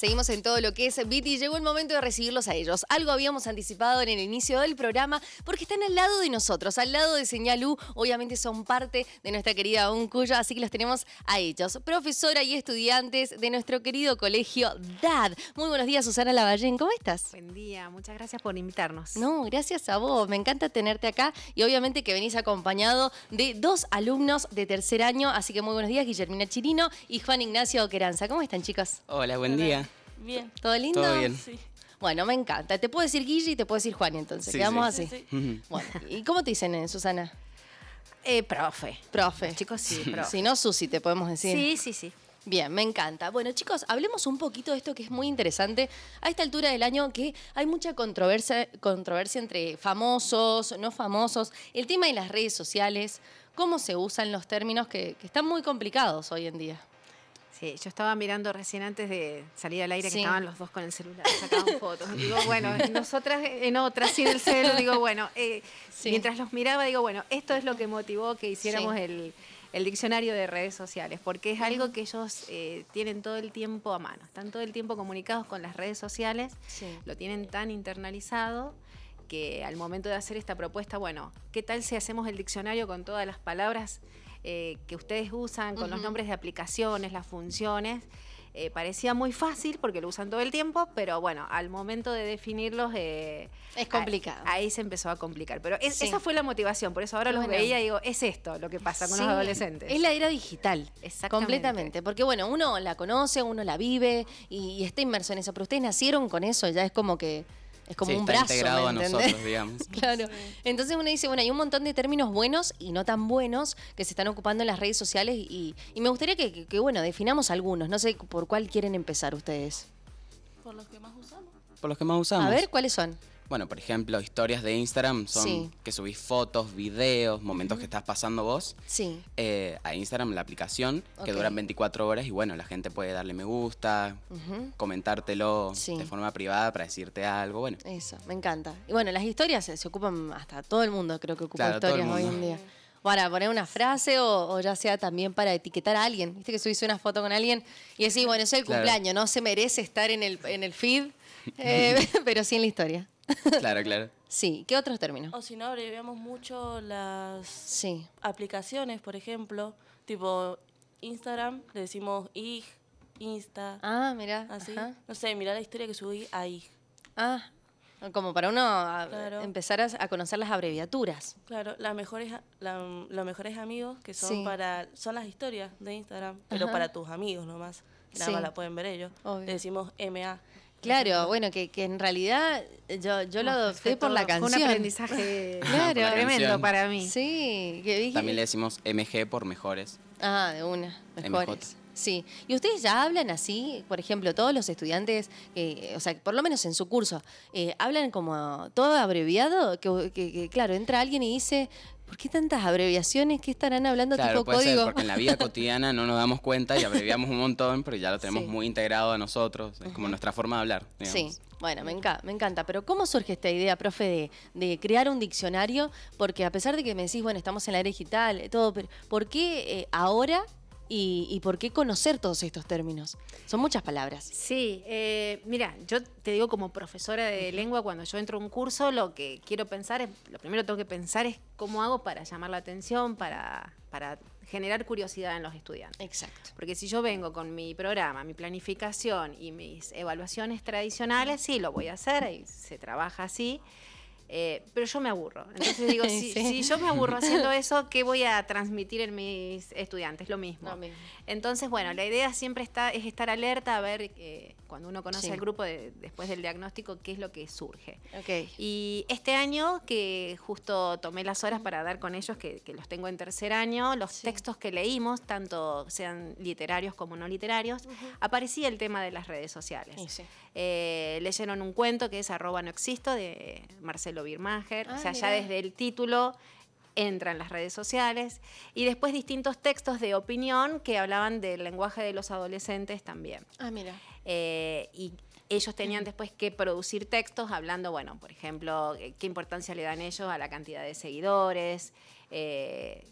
Seguimos en todo lo que es Viti. Llegó el momento de recibirlos a ellos. Algo habíamos anticipado en el inicio del programa porque están al lado de nosotros, al lado de Señalú. Obviamente son parte de nuestra querida Uncuyo, así que los tenemos a ellos. Profesora y estudiantes de nuestro querido colegio DAD. Muy buenos días, Susana Lavallén. ¿Cómo estás? Buen día. Muchas gracias por invitarnos. No, gracias a vos. Me encanta tenerte acá y obviamente que venís acompañado de dos alumnos de tercer año. Así que muy buenos días, Guillermina Chirino y Juan Ignacio Queranza. ¿Cómo están, chicos? Hola, buen día. Bien. ¿Todo lindo? Bueno, me encanta. Te puedo decir Guille y te puedo decir Juan, entonces. Quedamos así. bueno, ¿y cómo te dicen, Susana? Eh, profe. Profe. chicos, sí, profe. Si no, Susi, te podemos decir. Sí, sí, sí. Bien, me encanta. Bueno, chicos, hablemos un poquito de esto que es muy interesante. A esta altura del año que hay mucha controversia, controversia entre famosos, no famosos, el tema de las redes sociales, cómo se usan los términos que, que están muy complicados hoy en día yo estaba mirando recién antes de salir al aire que estaban los dos con el celular, sacaban fotos. Digo, bueno, nosotras en otras sin el celular, digo, bueno, eh, mientras los miraba, digo, bueno, esto es lo que motivó que hiciéramos el, diccionario de redes sociales, porque es algo que ellos eh, tienen todo el tiempo a mano, están todo el tiempo comunicados con las redes sociales, lo tienen tan internalizado que al momento de hacer esta propuesta, bueno, ¿qué tal si hacemos el diccionario con todas las palabras? Eh, que ustedes usan con los nombres de aplicaciones, las funciones. Eh, parecía muy fácil porque lo usan todo el tiempo, pero bueno, al momento de definirlos... Eh, es complicado. Ahí, se empezó a complicar, pero esa fue la motivación, por eso ahora los veía y digo, es esto lo que pasa con los adolescentes. Es la era digital, Exactamente. completamente, porque bueno, uno la conoce, uno la vive y, y está inmerso en eso, pero ustedes nacieron con eso, ya es como que... Es como un brazo. integrado a nosotros, digamos. claro. Entonces uno dice, bueno, hay un montón de términos buenos y no tan buenos que se están ocupando en las redes sociales y, me gustaría que, bueno, definamos algunos. No sé por cuál quieren empezar ustedes. Por los que más usamos. Por los que más usamos. A ver, ¿cuáles son? bueno, por ejemplo, historias de Instagram son que subís fotos, videos, momentos que estás pasando vos. Sí. Eh, a Instagram, la aplicación, que duran 24 horas y bueno, la gente puede darle me gusta, comentártelo de forma privada para decirte algo, bueno. Eso, me encanta. Y bueno, las historias se, ocupan hasta todo el mundo, creo que ocupa historias hoy en día para poner una frase o, ya sea también para etiquetar a alguien. Viste que subiste una foto con alguien y decís, bueno, es el cumpleaños, no se merece estar en el, en el feed, eh, pero sí en la historia. Claro, claro. sí, ¿qué otros términos? O si no, abreviamos mucho las sí. aplicaciones, por ejemplo, tipo Instagram, le decimos IG, Insta. Ah, mira. Así. No sé, mira la historia que subí a Ah, como para uno empezar a, conocer las abreviaturas. Claro, las mejores, los mejores amigos que son para son las historias de Instagram, pero para tus amigos nomás. Nada más la pueden ver ellos. Le decimos MA. Claro, bueno, que, en realidad eh, yo, yo lo adopté por la canción. Fue un aprendizaje claro, tremendo para mí. Sí, que dije... También le decimos MG por mejores. Ah, de una, mejores. Sí, y ustedes ya hablan así, por ejemplo, todos los estudiantes, eh, o sea, por lo menos en su curso, eh, hablan como todo abreviado, que, claro, entra alguien y dice, ¿por qué tantas abreviaciones? que estarán hablando claro, tipo puede código? Ser, porque en la vida cotidiana no nos damos cuenta y abreviamos un montón, pero ya lo tenemos muy integrado a nosotros. Es como nuestra forma de hablar. Sí, bueno, me, encanta, me encanta. Pero ¿cómo surge esta idea, profe, de, crear un diccionario? Porque a pesar de que me decís, bueno, estamos en la era digital, todo, pero ¿por qué eh, ahora y, por qué conocer todos estos términos. Son muchas palabras. Sí, eh, mira, yo te digo como profesora de lengua, cuando yo entro a un curso, lo que quiero pensar es, lo primero tengo que pensar es cómo hago para llamar la atención, para, para generar curiosidad en los estudiantes. Exacto. Porque si yo vengo con mi programa, mi planificación y mis evaluaciones tradicionales, sí, lo voy a hacer y se trabaja así. Eh, pero yo me aburro. Entonces digo, si, yo me aburro haciendo eso, ¿qué voy a transmitir en mis estudiantes? Lo mismo. Entonces, bueno, la idea siempre está, es estar alerta a ver eh, cuando uno conoce al grupo después del diagnóstico, qué es lo que surge. Y este año, que justo tomé las horas para dar con ellos, que, los tengo en tercer año, los textos que leímos, tanto sean literarios como no literarios, aparecía el tema de las redes sociales. Eh, leyeron un cuento que es arroba no existo de Marcelo Birmacher, o ah, sea, ya desde el título entran las redes sociales y después distintos textos de opinión que hablaban del lenguaje de los adolescentes también. Ah, mira. Eh, y ellos tenían después que producir textos hablando, bueno, por ejemplo, eh, qué importancia le dan ellos a la cantidad de seguidores, eh,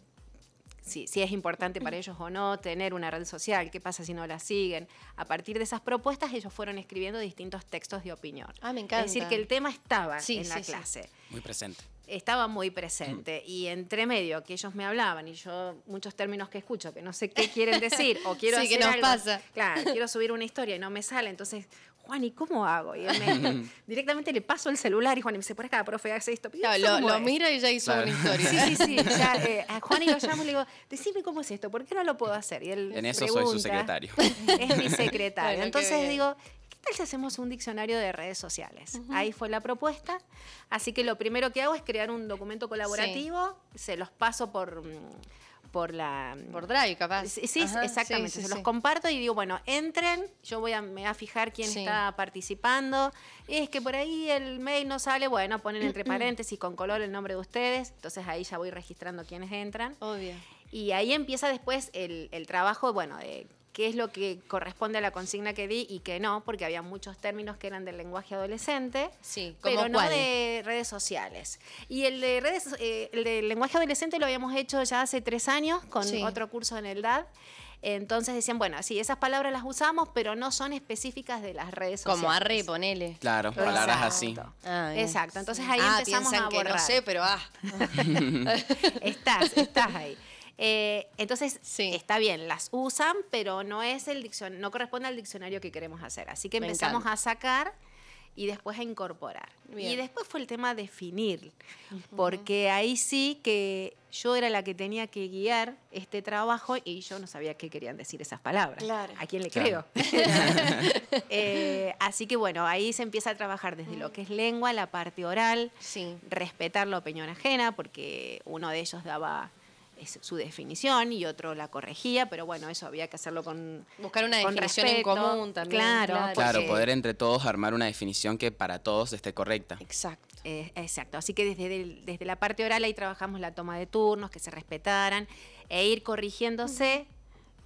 si, es importante para ellos o no tener una red social, qué pasa si no la siguen. A partir de esas propuestas ellos fueron escribiendo distintos textos de opinión. Ah, me encanta. Es decir, que el tema estaba en la sí, clase. Sí. Muy presente estaba muy presente. Mm. Y entre medio que ellos me hablaban y yo muchos términos que escucho que no sé qué quieren decir o quiero sí, nos pasa. Claro, quiero subir una historia y no me sale, entonces Juan, ¿y cómo hago? Y me, directamente le paso el celular y Juan y me dice, por acá, profe, hace esto. lo, mira y ya hizo una historia. Sí, sí, sí. Eh, a Juan y lo llamo y le digo, decime cómo es esto, ¿por qué no lo puedo hacer? Y él en eso soy su secretario. Es mi secretario. Entonces digo, hacemos un diccionario de redes sociales? Ahí fue la propuesta. Así que lo primero que hago es crear un documento colaborativo, se los paso por mm, por la mm, por Drive capaz sí exactamente se los comparto y digo bueno entren yo voy a me a fijar quién está participando es que por ahí el mail no sale bueno ponen entre paréntesis con color el nombre de ustedes entonces ahí ya voy registrando quiénes entran obvio y ahí empieza después el trabajo bueno de qué es lo que corresponde a la consigna que di y qué no, porque había muchos términos que eran del lenguaje adolescente, sí, pero no de redes sociales. Y el de redes, eh, el lenguaje adolescente lo habíamos hecho ya hace tres años con otro curso en el DAD. Entonces decían, bueno, sí, esas palabras las usamos, pero no son específicas de las redes sociales. Como arre, ponele. Claro, palabras así. Ah, Exacto, entonces ahí ah, empezamos a borrar. Que no sé, pero ah. estás, estás ahí. Eh, entonces, está bien, las usan, pero no, es el no corresponde al diccionario que queremos hacer. Así que empezamos a sacar y después a incorporar. Y después fue el tema definir, porque ahí sí que yo era la que tenía que guiar este trabajo y yo no sabía qué querían decir esas palabras. ¿A quién le creo? Eh, así que bueno, ahí se empieza a trabajar desde lo que es lengua, la parte oral, respetar la opinión ajena, porque uno de ellos daba su definición y otro la corregía, pero bueno, eso había que hacerlo con buscar una definición en común también. Claro, claro, poder entre todos armar una definición que para todos esté correcta. Exacto. Eh, exacto, así que desde, desde la parte oral ahí trabajamos la toma de turnos, que se respetaran e ir corrigiéndose.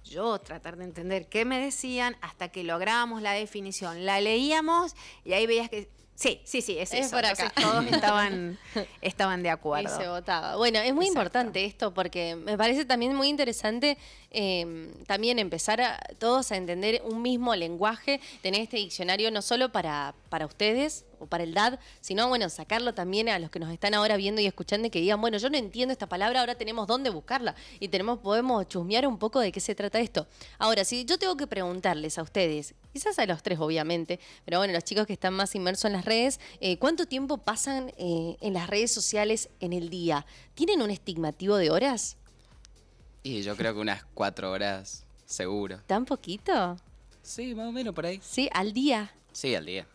yo tratar de entender qué me decían hasta que lográbamos la definición. La leíamos y ahí veías que Sí, sí, sí, es, eso. todos estaban, estaban de acuerdo. Y se votaba. Bueno, es muy importante esto porque me parece también muy interesante em, también empezar a, todos a entender un mismo lenguaje, tener este diccionario no solo para para ustedes o para el DAD, sino bueno, sacarlo también a los que nos están ahora viendo y escuchando y que digan, bueno, yo no entiendo esta palabra, ahora tenemos dónde buscarla y tenemos, podemos chusmear un poco de qué se trata esto. Ahora, si yo tengo que preguntarles a ustedes, quizás a los tres obviamente, pero bueno, los chicos que están más inmersos en las redes, eh, ¿cuánto tiempo pasan eh, en las redes sociales en el día? ¿Tienen un estigmativo de horas? Y yo creo que unas cuatro horas, seguro. ¿Tan poquito? Sí, más o menos por ahí. Sí, al día. Sí, al día.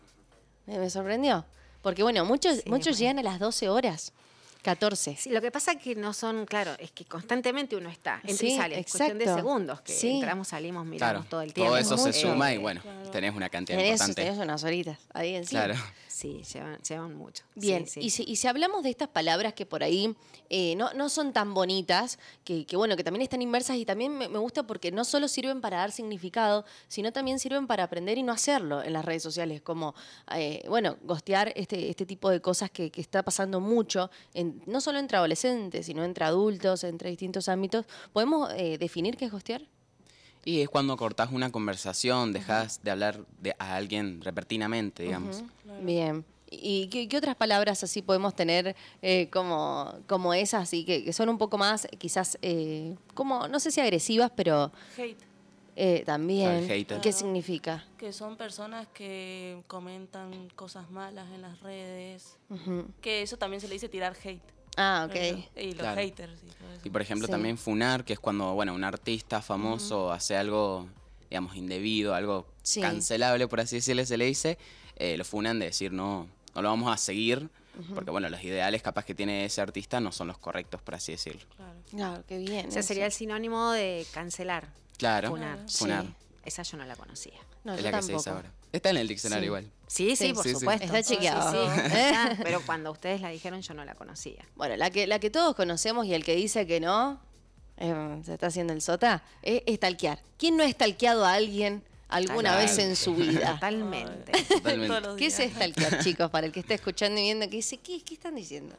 Eh, me sorprendió. Porque bueno, muchos, muchos llegan a las 12 horas. 14. Sí, lo que pasa es que no son, claro, es que constantemente uno está, entra sí, cuestión de segundos, que entramos, salimos, miramos todo el tiempo. Todo eso se suma y bueno, tenés una cantidad importante. Tenés unas horitas ahí Claro. Sí, llevan, mucho. Bien, Y, si, hablamos de estas palabras que por ahí eh, no, no, son tan bonitas, que, bueno, que también están inversas y también me, gusta porque no solo sirven para dar significado, sino también sirven para aprender y no hacerlo en las redes sociales, como, eh, bueno, gostear este, este tipo de cosas que, está pasando mucho, en, no solo entre adolescentes, sino entre adultos, entre distintos ámbitos. ¿Podemos eh, definir qué es gostear? Y es cuando cortás una conversación, dejas de hablar de, a alguien repertinamente, digamos. Bien. ¿Y qué, otras palabras así podemos tener eh, como, como esas y que, son un poco más, quizás, eh, como, no sé si agresivas, pero... Hate. Eh, también. ¿Qué significa? Que son personas que comentan cosas malas en las redes. Que eso también se le dice tirar hate. Ah, ok. Y los haters. Y, por ejemplo también funar, que es cuando, bueno, un artista famoso hace algo, digamos, indebido, algo cancelable, por así decirlo, se le dice, eh, lo funan de decir, no, no lo vamos a seguir, porque, bueno, los ideales capaz que tiene ese artista no son los correctos, por así decirlo. Claro, claro qué bien. O sea, sería el sinónimo de cancelar. Claro. Funar. Esa yo no la conocía. No, tampoco. Está en el diccionario igual. Sí, sí, por supuesto. Está chequeado. pero cuando ustedes la dijeron yo no la conocía. Bueno, la que, la que todos conocemos y el que dice que no, eh, se está haciendo el sota, es, talquear. ¿Quién no ha stalkeado a alguien alguna vez en su vida. Totalmente. Totalmente. ¿Qué es stalkear, chicos? Para el que está escuchando y viendo, que dice, ¿qué, qué están diciendo?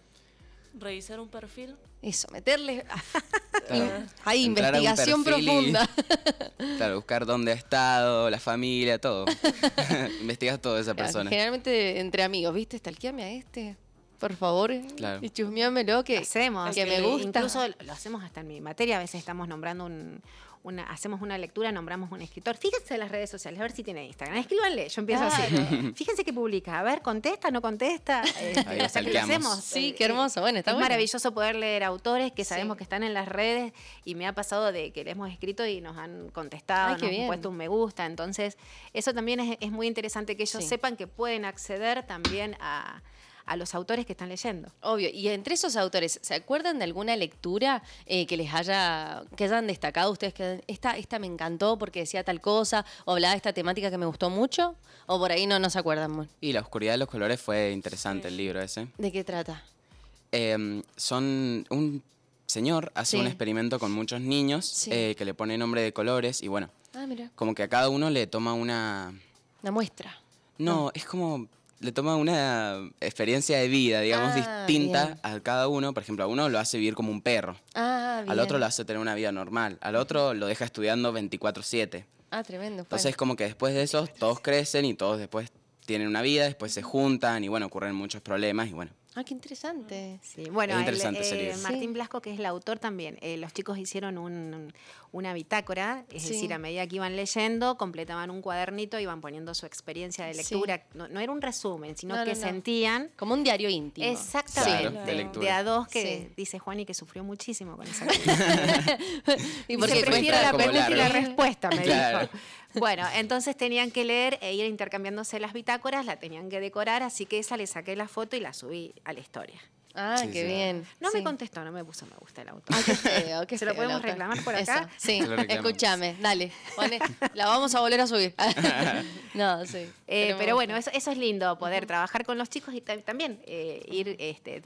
Revisar un perfil. Eso, meterle hay investigación profunda. claro, buscar dónde ha estado, la familia, todo. Investigas todo esa persona. Generalmente entre amigos, ¿viste? Talquiame a este por favor. Claro. Y chusmeámelo que, hacemos, que me eh, gusta. Incluso lo hacemos hasta en mi materia. A veces estamos nombrando un, hacemos una lectura, nombramos un escritor. Fíjense en las redes sociales, a ver si tiene Instagram. Escríbanle, yo empiezo así. Fíjense qué publica, a ver, contesta, no contesta. Este, hacemos. Sí, eh, qué hermoso. Bueno, está es maravilloso poder leer autores que sabemos que están en las redes y me ha pasado de que le hemos escrito y nos han contestado, y nos han puesto un me gusta. Entonces, eso también es, muy interesante que ellos sepan que pueden acceder también a a los autores que están leyendo. Obvio, y entre esos autores, ¿se acuerdan de alguna lectura eh, que les haya, que hayan destacado ustedes? Que esta, esta me encantó porque decía tal cosa, o hablaba de esta temática que me gustó mucho, o por ahí no, nos se acuerdan muy. Y La oscuridad de los colores fue interesante el libro ese. ¿De qué trata? Em, son un señor hace un experimento con muchos niños eh, que le pone nombre de colores y bueno, ah, como que a cada uno le toma una... Una muestra. No, ah. es como le toma una experiencia de vida, digamos, ah, distinta a cada uno. Por ejemplo, a uno lo hace vivir como un perro. Ah, al otro lo hace tener una vida normal. Al otro lo deja estudiando 24-7. Ah, tremendo. Entonces, es como que después de eso, todos crecen y todos después tienen una vida, después se juntan y bueno, ocurren muchos problemas y bueno. Ah, qué interesante. Sí, bueno, eh, Martín Blasco, que es el autor también, eh, los chicos hicieron un, una bitácora, es decir, a medida que iban leyendo, completaban un cuadernito, iban poniendo su experiencia de lectura. No, era un resumen, sino que sentían. Como un diario íntimo. Exactamente. de, a dos que dice Juan y que sufrió muchísimo con esa Y porque prefiero la pregunta y la respuesta, me dijo. Bueno, entonces tenían que leer e ir intercambiándose las bitácoras, la tenían que decorar, así que esa le saqué la foto y la subí a la historia. Ah, qué bien. No me contestó, no me puso me gusta el auto. Ah, qué Se lo podemos reclamar por acá. sí, escúchame, dale. la vamos a volver a subir. no, sí. Eh, pero, bueno, eso, es lindo, poder trabajar con los chicos y también eh, ir este,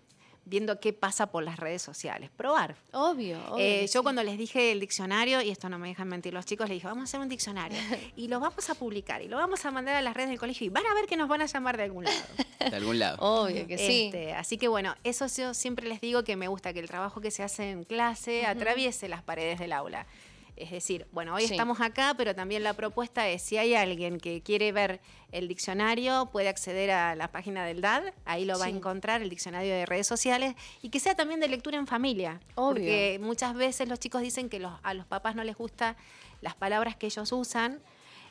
viendo qué pasa por las redes sociales. Probar. Obvio. obvio eh, yo cuando les dije el diccionario, y esto no me dejan mentir los chicos, les dije, vamos a hacer un diccionario y lo vamos a publicar y lo vamos a mandar a las redes del colegio y van a ver que nos van a llamar de algún lado. De algún lado. Obvio que sí. Este, así que bueno, eso yo siempre les digo que me gusta que el trabajo que se hace en clase atraviese las paredes del aula. Es decir, bueno, hoy estamos acá, pero también la propuesta es si hay alguien que quiere ver el diccionario, puede acceder a la página del DAD, ahí lo va a encontrar, el diccionario de redes sociales, y que sea también de lectura en familia. Porque muchas veces los chicos dicen que a los papás no les gustan las palabras que ellos usan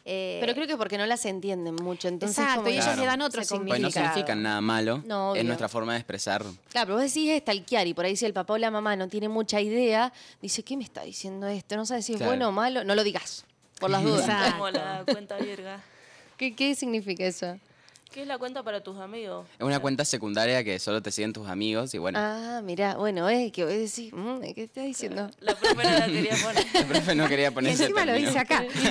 pero eh, creo que porque no las entienden mucho, entonces. Exacto, y ellos le dan otro significado. Pues no significan nada malo. Es nuestra forma de expresar. Claro, pero vos decís y por ahí si el papá o la mamá no tiene mucha idea, dice, ¿qué me está diciendo esto? No sabes si es bueno o malo. No lo digas, por las dudas. Como la cuenta virga. ¿Qué significa eso? ¿Qué es la cuenta para tus amigos? Es una cuenta secundaria que solo te siguen tus amigos y bueno. Ah, mirá, bueno, es que voy a decir, mm, ¿qué estás diciendo? La profe no la quería poner. La profe no quería poner. encima lo dice acá. Sí,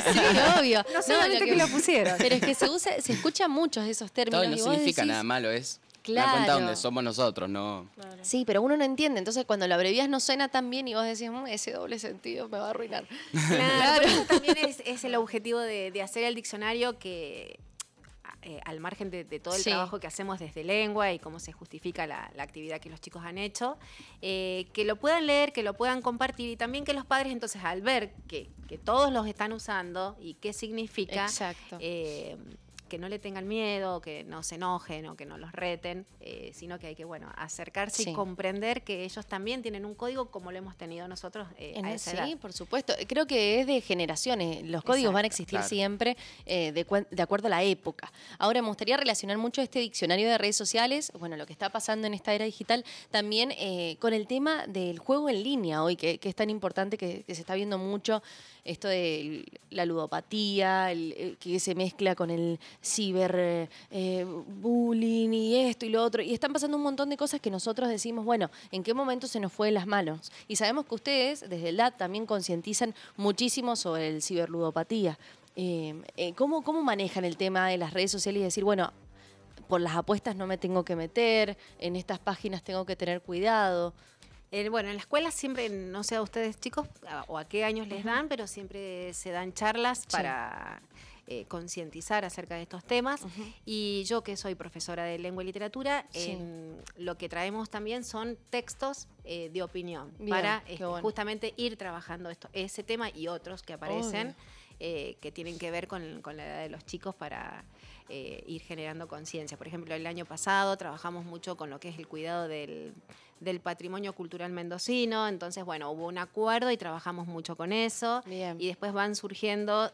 obvio. No solamente que, lo pusieron. Pero es que se usa, se escucha muchos de esos términos. Todo no significa nada malo, es claro. una cuenta donde somos nosotros, ¿no? Sí, pero uno no entiende. Entonces, cuando lo abrevias no suena tan bien y vos decís, mm, ese doble sentido me va a arruinar. Claro, también es, el objetivo de hacer el diccionario que eh, al margen de, todo el trabajo que hacemos desde lengua y cómo se justifica la, actividad que los chicos han hecho, eh, que lo puedan leer, que lo puedan compartir y también que los padres entonces al ver que, que todos los están usando y qué significa, eh, que no le tengan miedo, que no se enojen o que no los reten, eh, sino que hay que, bueno, acercarse y comprender que ellos también tienen un código como lo hemos tenido nosotros eh, en a esa edad. Sí, por supuesto. Creo que es de generaciones. Los códigos van a existir siempre eh, de, acuerdo a la época. Ahora, me gustaría relacionar mucho este diccionario de redes sociales, bueno, lo que está pasando en esta era digital, también con el tema del juego en línea hoy, que, es tan importante, que se está viendo mucho esto de la ludopatía, el, que se mezcla con el ciberbullying eh, y esto y lo otro. Y están pasando un montón de cosas que nosotros decimos, bueno, ¿en qué momento se nos fue de las manos? Y sabemos que ustedes, desde el DAT, también concientizan muchísimo sobre el ciberludopatía. Eh, eh, ¿cómo, ¿Cómo manejan el tema de las redes sociales y decir, bueno, por las apuestas no me tengo que meter, en estas páginas tengo que tener cuidado? Eh, bueno, en la escuela siempre, no sé a ustedes chicos o a qué años les dan, pero siempre se dan charlas para eh, concientizar acerca de estos temas. Y yo que soy profesora de lengua y literatura, lo que traemos también son textos eh, de opinión para este, justamente ir trabajando esto, ese tema y otros que aparecen. Eh, que tienen que ver con, la edad de los chicos para eh, ir generando conciencia. Por ejemplo, el año pasado trabajamos mucho con lo que es el cuidado del, patrimonio cultural mendocino, entonces, bueno, hubo un acuerdo y trabajamos mucho con eso. Y después van surgiendo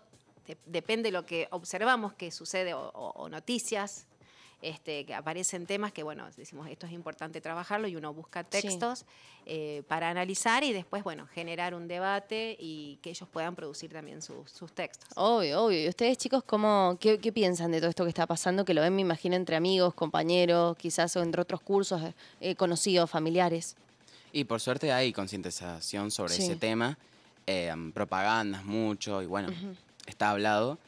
depende de lo que observamos que sucede o noticias este, que aparecen temas que, bueno, decimos, esto es importante trabajarlo y uno busca textos eh, para analizar y después, bueno, generar un debate y que ellos puedan producir también sus textos. Obvio, obvio. ¿Y ustedes, chicos, cómo, qué, piensan de todo esto que está pasando? Que lo ven, me imagino, entre amigos, compañeros, quizás o entre otros cursos, eh, conocidos, familiares. Y por suerte hay concientización sobre ese tema, eh, propagandas mucho y bueno, está hablado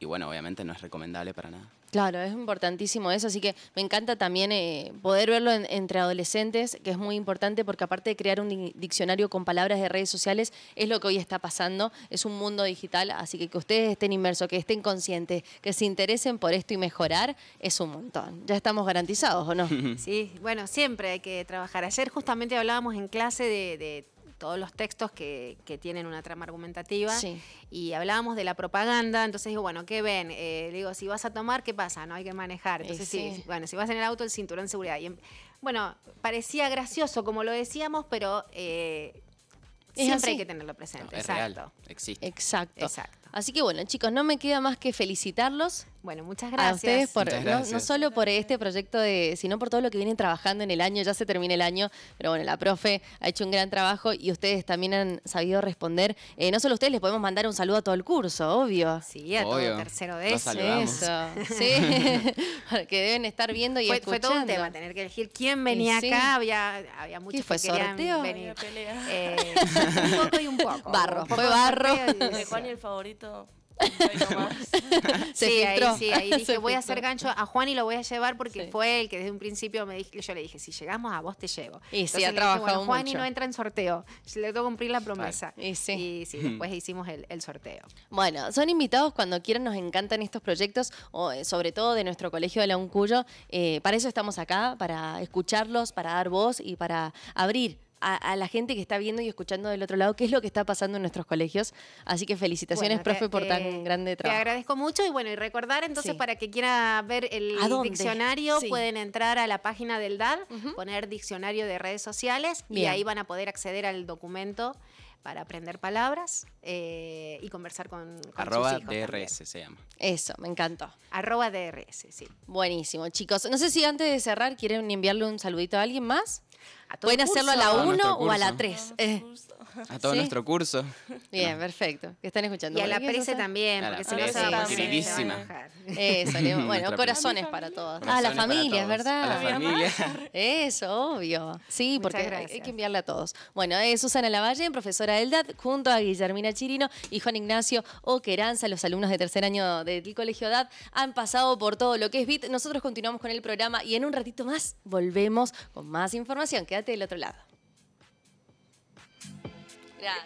y bueno, obviamente no es recomendable para nada. Claro, es importantísimo eso, así que me encanta también eh, poder verlo entre adolescentes, que es muy importante porque aparte de crear un diccionario con palabras de redes sociales, es lo que hoy está pasando, es un mundo digital, así que que ustedes estén inmersos, que estén conscientes, que se interesen por esto y mejorar, es un montón. Ya estamos garantizados, ¿o no? Sí, bueno, siempre hay que trabajar. Ayer justamente hablábamos en clase de todos los textos que, tienen una trama argumentativa. Y hablábamos de la propaganda, entonces digo, bueno, ¿qué ven? Eh, digo, si vas a tomar, ¿qué pasa? No hay que manejar. Entonces, sí. bueno, si vas en el auto, el cinturón de seguridad. Y, em, bueno, parecía gracioso, como lo decíamos, pero eh, siempre hay que tenerlo presente. Existe. Exacto. Exacto. Así que bueno, chicos, no me queda más que felicitarlos. Bueno, muchas gracias. por, No, solo por este proyecto, de, sino por todo lo que vienen trabajando en el año. Ya se termina el año, pero bueno, la profe ha hecho un gran trabajo y ustedes también han sabido responder. Eh, no solo ustedes, les podemos mandar un saludo a todo el curso, obvio. Sí, a todo el tercero de eso. Sí, porque deben estar viendo y escuchando. Fue todo un tema, tener que elegir quién venía acá. Había, había muchos que sorteo? Eh, un poco y un poco. Barro, fue barro. el favorito? sí, ahí, dije, voy a hacer gancho a Juan y lo voy a llevar porque fue el que desde un principio me dije, yo le dije, si llegamos a vos te llevo. Y si ha trabajado Juan y no entra en sorteo, le tengo que cumplir la promesa. Y sí, después hicimos el, sorteo. Bueno, son invitados cuando quieran, nos encantan estos proyectos, eh, sobre todo de nuestro colegio de la Uncuyo. Eh, para eso estamos acá, para escucharlos, para dar voz y para abrir a, la gente que está viendo y escuchando del otro lado qué es lo que está pasando en nuestros colegios. Así que felicitaciones, profe, por tan grande trabajo. Te agradezco mucho y bueno, y recordar entonces para que quiera ver el diccionario, pueden entrar a la página del DAD, poner diccionario de redes sociales y ahí van a poder acceder al documento para aprender palabras eh, y conversar con, Arroba sus hijos DRS se llama. Eso, me encantó. Arroba DRS, sí. Buenísimo, chicos. No sé si antes de cerrar quieren enviarle un saludito a alguien más. Pueden hacerlo a la 1 o a la 3. A todo nuestro curso. Bien, perfecto. Que están escuchando. Y a la prece también, porque se va queridísima. Eso, bueno, corazones para todos. a ah, la familia, verdad. A la familia. Eso, obvio. Sí, porque hay que enviarla a todos. Bueno, es eh, Susana Lavalle, profesora del DAT, junto a Guillermina Chirino y Juan Ignacio Oqueranza, los alumnos de tercer año del Colegio DAD han pasado por todo lo que es BIT. Nosotros continuamos con el programa y en un ratito más volvemos con más información. Quédate del otro lado. Yeah.